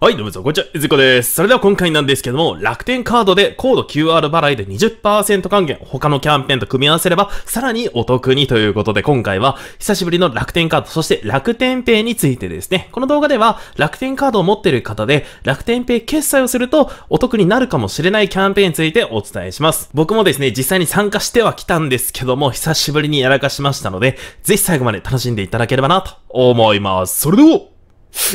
はい、どうもこんにちは、いずこです。それでは今回なんですけども、楽天カードでコード QR 払いで20%還元、他のキャンペーンと組み合わせれば、さらにお得にということで、今回は、久しぶりの楽天カード、そして楽天ペイについてですね、この動画では、楽天カードを持っている方で、楽天ペイ決済をすると、お得になるかもしれないキャンペーンについてお伝えします。僕もですね、実際に参加しては来たんですけども、久しぶりにやらかしましたので、ぜひ最後まで楽しんでいただければな、と思います。それでは、行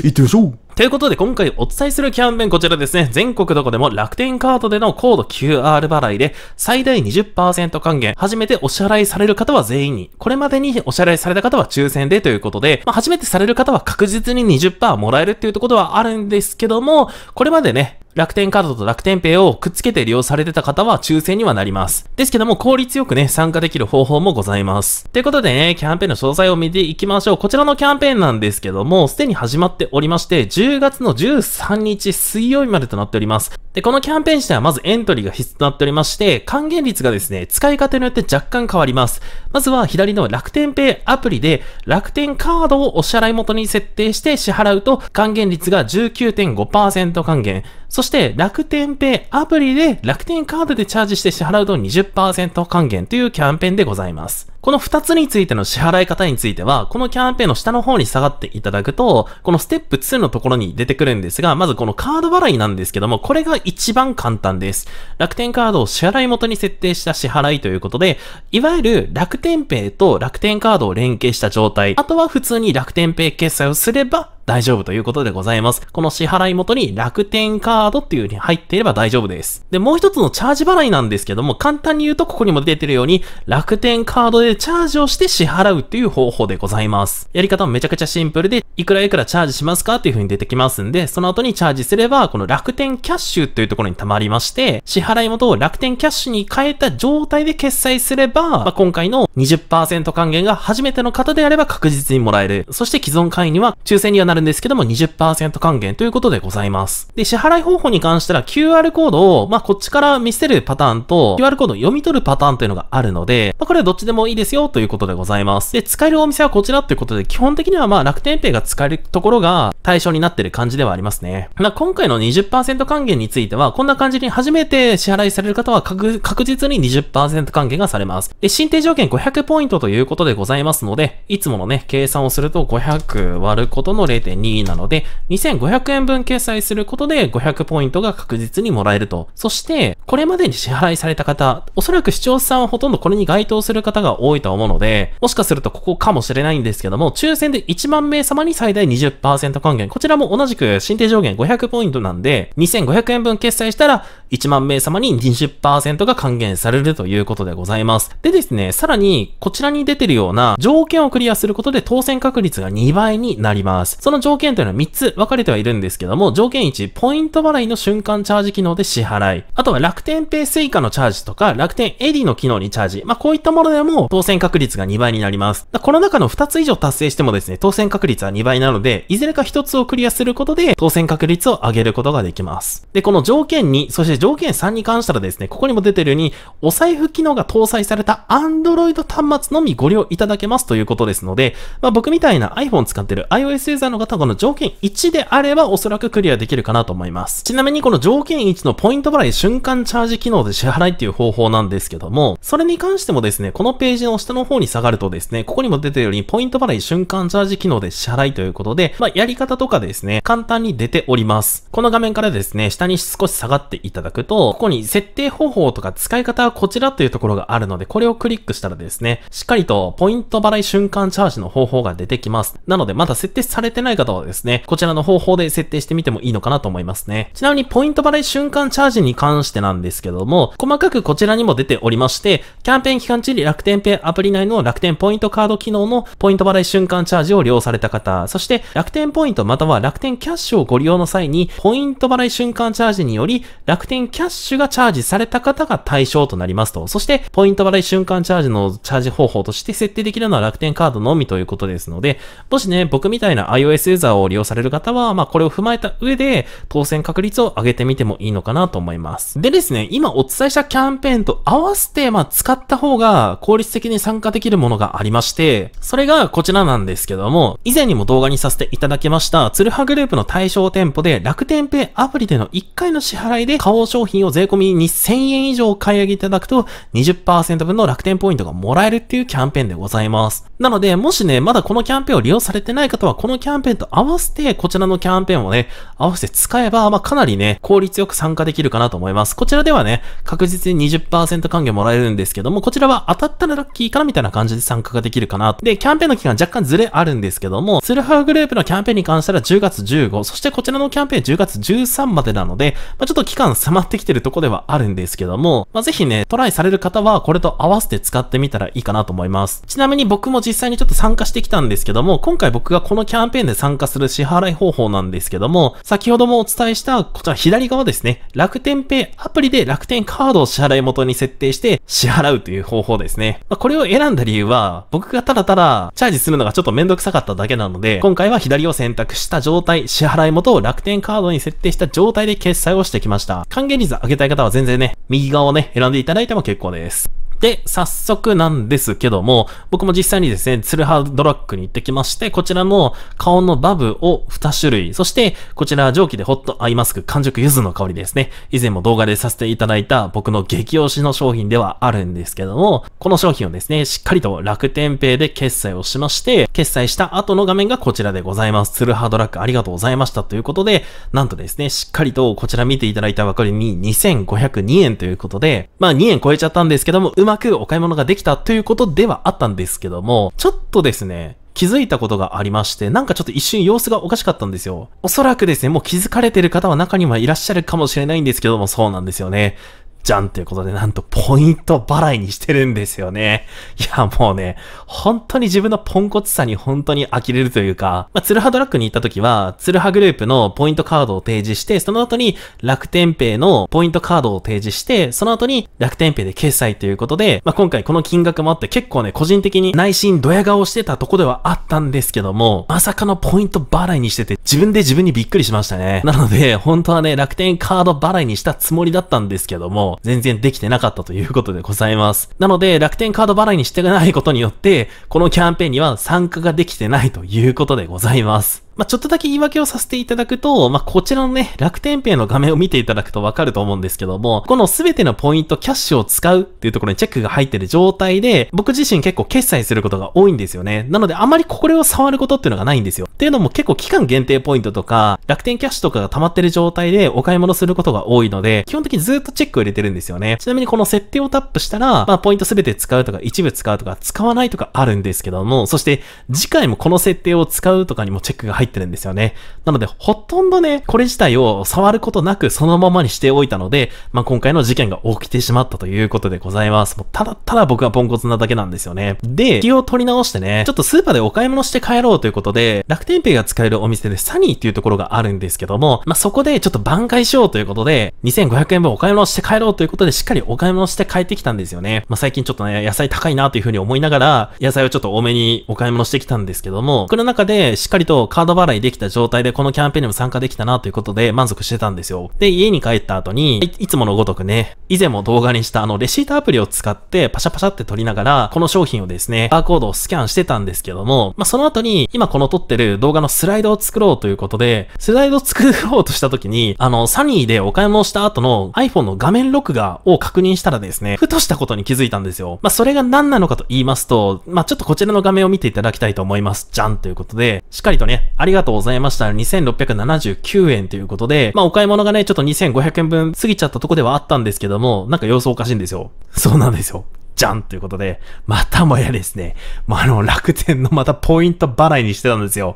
ってみましょうということで今回お伝えするキャンペーンこちらですね。全国どこでも楽天カードでのコード QR 払いで最大20%還元。初めてお支払いされる方は全員に。これまでにお支払いされた方は抽選でということで、まあ、初めてされる方は確実に20%もらえるっていうところはあるんですけども、これまでね、楽天カードと楽天ペイをくっつけて利用されてた方は抽選にはなります。ですけども、効率よくね、参加できる方法もございます。ということでね、キャンペーンの詳細を見ていきましょう。こちらのキャンペーンなんですけども、すでに始まっておりまして、10月の13日水曜日までとなっております。で、このキャンペーン自体はまずエントリーが必須となっておりまして、還元率がですね、使い方によって若干変わります。まずは左の楽天ペイアプリで、楽天カードをお支払い元に設定して支払うと、還元率が19.5%還元。そそして楽天ペイアプリで楽天カードでチャージして支払うと20%還元というキャンペーンでございます。この2つについての支払い方については、このキャンペーンの下の方に下がっていただくと、このステップ2のところに出てくるんですが、まずこのカード払いなんですけども、これが一番簡単です。楽天カードを支払い元に設定した支払いということで、いわゆる楽天ペイと楽天カードを連携した状態、あとは普通に楽天ペイ決済をすれば、大丈夫ということでございます。この支払い元に楽天カードっていう風に入っていれば大丈夫です。で、もう一つのチャージ払いなんですけども、簡単に言うとここにも出てるように、楽天カードででチャージをして支払うっていう方法でございます。やり方もめちゃくちゃシンプルで、いくらいくらチャージしますかっていう風に出てきますんで、その後にチャージすれば、この楽天キャッシュというところに溜まりまして、支払い元を楽天キャッシュに変えた状態で決済すれば、まあ、今回の20%還元が初めての方であれば確実にもらえる。そして既存会員には抽選にはなるんですけども20%還元ということでございます。で、支払い方法に関しては QR コードを、まあ、こっちから見せるパターンと、QR コードを読み取るパターンというのがあるので、まあ、これはどっちでもいいですですよということでございます。で、使えるお店はこちらということで、基本的にはまあ楽天ペイが使えるところが対象になってる感じではありますね。まあ、今回の20%還元については、こんな感じに初めて支払いされる方は確実に20%還元がされます。で、申請条件500ポイントということでございますので、いつものね、計算をすると500割ることの0.2なので、2500円分決済することで500ポイントが確実にもらえると。そして、これまでに支払いされた方、おそらく視聴者さんはほとんどこれに該当する方が多多いと思うので、もしかするとここかもしれないんですけども、抽選で1万名様に最大20%還元。こちらも同じく新定上限500ポイントなんで、2500円分決済したら、1万名様に20%が還元されるということでございます。でですね、さらに、こちらに出てるような条件をクリアすることで当選確率が2倍になります。その条件というのは3つ分かれてはいるんですけども、条件1、ポイント払いの瞬間チャージ機能で支払い。あとは楽天ペイス u i のチャージとか、楽天エディの機能にチャージ。まあ、こういったものでも当選確率が2倍になります。この中の2つ以上達成してもですね、当選確率は2倍なので、いずれか1つをクリアすることで、当選確率を上げることができます。で、この条件2、そして条件3に関したらですね、ここにも出てるように、お財布機能が搭載された Android 端末のみご利用いただけますということですので、まあ、僕みたいな iPhone 使ってる iOS ユーザーの方はこの条件1であればおそらくクリアできるかなと思います。ちなみにこの条件1のポイント払い瞬間チャージ機能で支払いっていう方法なんですけども、それに関してもですね、このページのの下の方に下がるとですね、ここにも出てるように、ポイント払い瞬間チャージ機能で支払いということで、まあ、やり方とかですね、簡単に出ております。この画面からですね、下に少し下がっていただくと、ここに設定方法とか使い方はこちらというところがあるので、これをクリックしたらですね、しっかりとポイント払い瞬間チャージの方法が出てきます。なので、まだ設定されてない方はですね、こちらの方法で設定してみてもいいのかなと思いますね。ちなみに、ポイント払い瞬間チャージに関してなんですけども、細かくこちらにも出ておりまして、キャンペーン期間中に楽天ペでアプリ内の楽天ポイントカード機能のポイント払い瞬間チャージを利用された方、そして楽天ポイントまたは楽天キャッシュをご利用の際に、ポイント払い瞬間チャージにより、楽天キャッシュがチャージされた方が対象となりますと。そして、ポイント払い瞬間チャージのチャージ方法として設定できるのは楽天カードのみということですので、もしね、僕みたいな iOS ユーザーを利用される方は、まあこれを踏まえた上で、当選確率を上げてみてもいいのかなと思います。でですね、今お伝えしたキャンペーンと合わせて、まあ使った方が効率的的に参加できるものがありまして、それがこちらなんですけども、以前にも動画にさせていただきました、ツルハグループの対象店舗で楽天ペイアプリでの1回の支払いで王商品を税込み2000円以上買い上げいただくと20%分の楽天ポイントがもらえるっていうキャンペーンでございます。なので、もしね、まだこのキャンペーンを利用されてない方は、このキャンペーンと合わせて、こちらのキャンペーンをね、合わせて使えば、まあ、かなりね、効率よく参加できるかなと思います。こちらではね、確実に20%還元もらえるんですけども、こちらは当たったらラッキーかなみたいな感じで参加ができるかな。で、キャンペーンの期間若干ずれあるんですけども、ツルハウグループのキャンペーンに関したら10月15、そしてこちらのキャンペーン10月13までなので、まあ、ちょっと期間迫ってきてるとこではあるんですけども、まあ、ぜひね、トライされる方はこれと合わせて使ってみたらいいかなと思います。ちなみに僕も実実際にちょっと参加してきたんですけども、今回僕がこのキャンペーンで参加する支払い方法なんですけども、先ほどもお伝えしたこちら左側ですね、楽天ペイアプリで楽天カードを支払い元に設定して支払うという方法ですね。まあ、これを選んだ理由は、僕がただただチャージするのがちょっとめんどくさかっただけなので、今回は左を選択した状態、支払い元を楽天カードに設定した状態で決済をしてきました。還元率上げたい方は全然ね、右側をね、選んでいただいても結構です。で、早速なんですけども、僕も実際にですね、ツルハドラッグに行ってきまして、こちらの顔のバブを2種類、そして、こちら蒸気でホットアイマスク、完熟柚子の香りですね。以前も動画でさせていただいた僕の激推しの商品ではあるんですけども、この商品をですね、しっかりと楽天ペイで決済をしまして、決済した後の画面がこちらでございます。ツルハドラッグありがとうございましたということで、なんとですね、しっかりとこちら見ていただいたばかりに2502円ということで、まあ2円超えちゃったんですけども、うままくお買い物ができたということではあったんですけども、ちょっとですね、気づいたことがありまして、なんかちょっと一瞬様子がおかしかったんですよ。おそらくですね、もう気づかれてる方は中にはいらっしゃるかもしれないんですけども、そうなんですよね。じゃんということで、なんとポイント払いにしてるんですよね。いや、もうね、本当に自分のポンコツさに本当に呆れるというか、まあ、ツルハドラッグに行った時は、ツルハグループのポイントカードを提示して、その後に楽天ペイのポイントカードを提示して、その後に楽天ペイで決済ということで、まあ、今回この金額もあって結構ね、個人的に内心ドヤ顔してたとこではあったんですけども、まさかのポイント払いにしてて、自分で自分にびっくりしましたね。なので、本当はね、楽天カード払いにしたつもりだったんですけども、全然できてなかったということでございます。なので、楽天カード払いにしてないことによって、このキャンペーンには参加ができてないということでございます。まあ、ちょっとだけ言い訳をさせていただくと、まあ、こちらのね、楽天ペイの画面を見ていただくとわかると思うんですけども、このすべてのポイント、キャッシュを使うっていうところにチェックが入ってる状態で、僕自身結構決済することが多いんですよね。なので、あまりこれを触ることっていうのがないんですよ。っていうのも結構期間限定ポイントとか、楽天キャッシュとかが溜まってる状態でお買い物することが多いので、基本的にずっとチェックを入れてるんですよね。ちなみにこの設定をタップしたら、まあ、ポイントすべて使うとか、一部使うとか、使わないとかあるんですけども、そして、次回もこの設定を使うとかにもチェックが入入ってるんですよね。なので、ほとんどね、これ自体を触ることなくそのままにしておいたので、まあ、今回の事件が起きてしまったということでございます。もうただただ僕はポンコツなだけなんですよね。で、気を取り直してね、ちょっとスーパーでお買い物して帰ろうということで、楽天ペイが使えるお店でサニーっていうところがあるんですけども、まあ、そこでちょっと挽回しようということで、2500円分お買い物して帰ろうということで、しっかりお買い物して帰ってきたんですよね。まあ、最近ちょっとね、野菜高いなというふうに思いながら、野菜をちょっと多めにお買い物してきたんですけども、この中でしっかりとカードド払いできた状態でこのキャンペーンにも参加できたなということで満足してたんですよ。で、家に帰った後に、いつものごとくね、以前も動画にしたあのレシートアプリを使ってパシャパシャって撮りながら、この商品をですね、バーコードをスキャンしてたんですけども、まあ、その後に今この撮ってる動画のスライドを作ろうということで、スライドを作ろうとした時に、あの、サニーでお買い物した後の iPhone の画面録画を確認したらですね、ふとしたことに気づいたんですよ。まあ、それが何なのかと言いますと、まあ、ちょっとこちらの画面を見ていただきたいと思います。じゃんということで、しっかりとね、ありがとうございました。2679円ということで、まあお買い物がね、ちょっと2500円分過ぎちゃったとこではあったんですけども、なんか様子おかしいんですよ。そうなんですよ。じゃんということで、またもやですね、まあ、あの、楽天のまたポイント払いにしてたんですよ。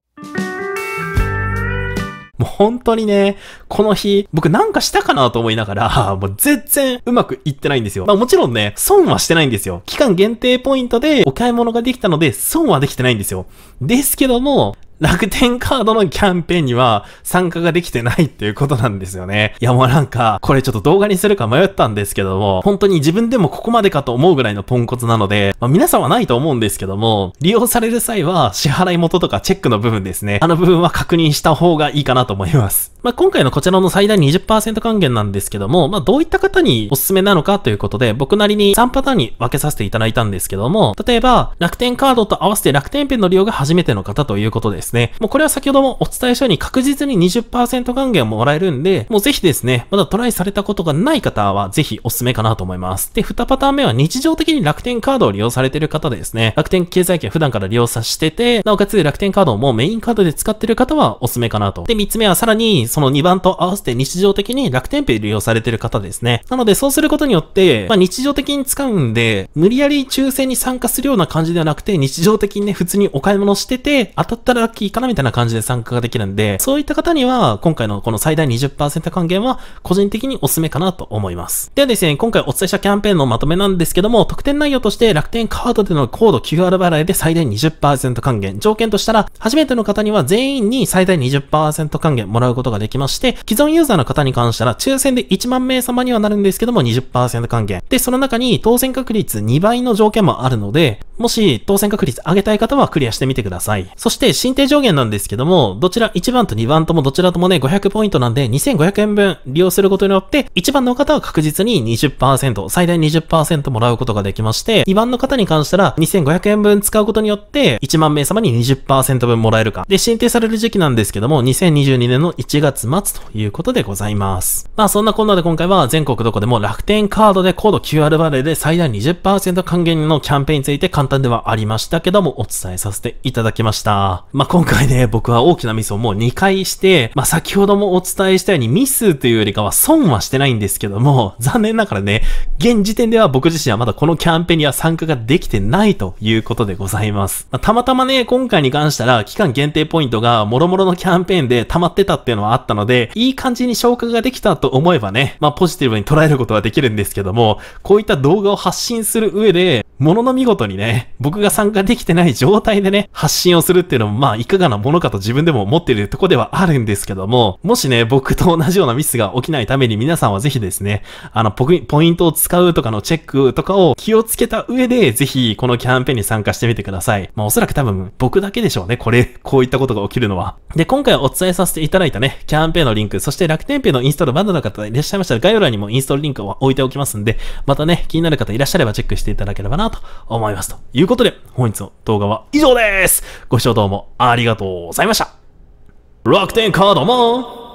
もう本当にね、この日、僕なんかしたかなと思いながら、もう全然うまくいってないんですよ。まあもちろんね、損はしてないんですよ。期間限定ポイントでお買い物ができたので、損はできてないんですよ。ですけども、楽天カードのキャンペーンには参加ができてないっていうことなんですよね。いやもうなんか、これちょっと動画にするか迷ったんですけども、本当に自分でもここまでかと思うぐらいのポンコツなので、まあ、皆さんはないと思うんですけども、利用される際は支払い元とかチェックの部分ですね。あの部分は確認した方がいいかなと思います。まあ、今回のこちらの最大20%還元なんですけども、まあ、どういった方におすすめなのかということで、僕なりに3パターンに分けさせていただいたんですけども、例えば、楽天カードと合わせて楽天ペンの利用が初めての方ということですね。もうこれは先ほどもお伝えしたように確実に20%還元もらえるんで、もうぜひですね、まだトライされたことがない方はぜひおすすめかなと思います。で、2パターン目は日常的に楽天カードを利用されてる方ですね。楽天経済圏普段から利用させてて、なおかつ楽天カードをもうメインカードで使ってる方はおすすめかなと。で、3つ目はさらに、その2番と合わせて日常的に楽天ペイ利用されてる方ですね。なので、そうすることによって、まあ、日常的に使うんで、無理やり抽選に参加するような感じではなくて、日常的にね、普通にお買い物してて、当たったらラッキーかなみたいな感じで参加ができるんで、そういった方には、今回のこの最大20%還元は、個人的にお勧めかなと思います。ではですね、今回お伝えしたキャンペーンのまとめなんですけども、特典内容として楽天カードでのコード QR 払いで最大20%還元。条件としたら、初めての方には全員に最大20%還元もらうことがができまして、既存ユーザーの方に関したら、抽選で1万名様にはなるんですけども20%還元。で、その中に当選確率2倍の条件もあるので、もし当選確率上げたい方はクリアしてみてください。そして申請上限なんですけども、どちら1番と2番ともどちらともね、500ポイントなんで2500円分利用することによって、1番の方は確実に20%、最大20%もらうことができまして、2番の方に関したら2500円分使うことによって、1万名様に20%分もらえるか。で、申請される時期なんですけども、2022年の1月月末ということでございます。まあそんなこんなで今回は全国どこでも楽天カードでコード QR バレーで最大20%還元のキャンペーンについて簡単ではありましたけどもお伝えさせていただきました。まあ今回ね、僕は大きなミスをもう2回して、まあ先ほどもお伝えしたようにミスというよりかは損はしてないんですけども、残念ながらね、現時点では僕自身はまだこのキャンペーンには参加ができてないということでございます。まあ、たまたまね、今回に関したら期間限定ポイントがもろもろのキャンペーンで溜まってたっていうのはあったので、いい感じに消化ができたと思えばね、まあポジティブに捉えることはできるんですけども、こういった動画を発信する上で、ものの見事にね、僕が参加できてない状態でね、発信をするっていうのも、まあ、いかがなものかと自分でも思っているとこではあるんですけども、もしね、僕と同じようなミスが起きないために皆さんはぜひですね、あの、ポイントを使うとかのチェックとかを気をつけた上で、ぜひ、このキャンペーンに参加してみてください。まあ、おそらく多分、僕だけでしょうね、これ、こういったことが起きるのは。で、今回お伝えさせていただいたね、キャンペーンのリンク、そして楽天ペイのインストールまだの方いらっしゃいましたら、概要欄にもインストールリンクを置いておきますんで、またね、気になる方いらっしゃればチェックしていただければなと思います。ということで、本日の動画は以上です。ご視聴どうもありがとうございました。楽天カードも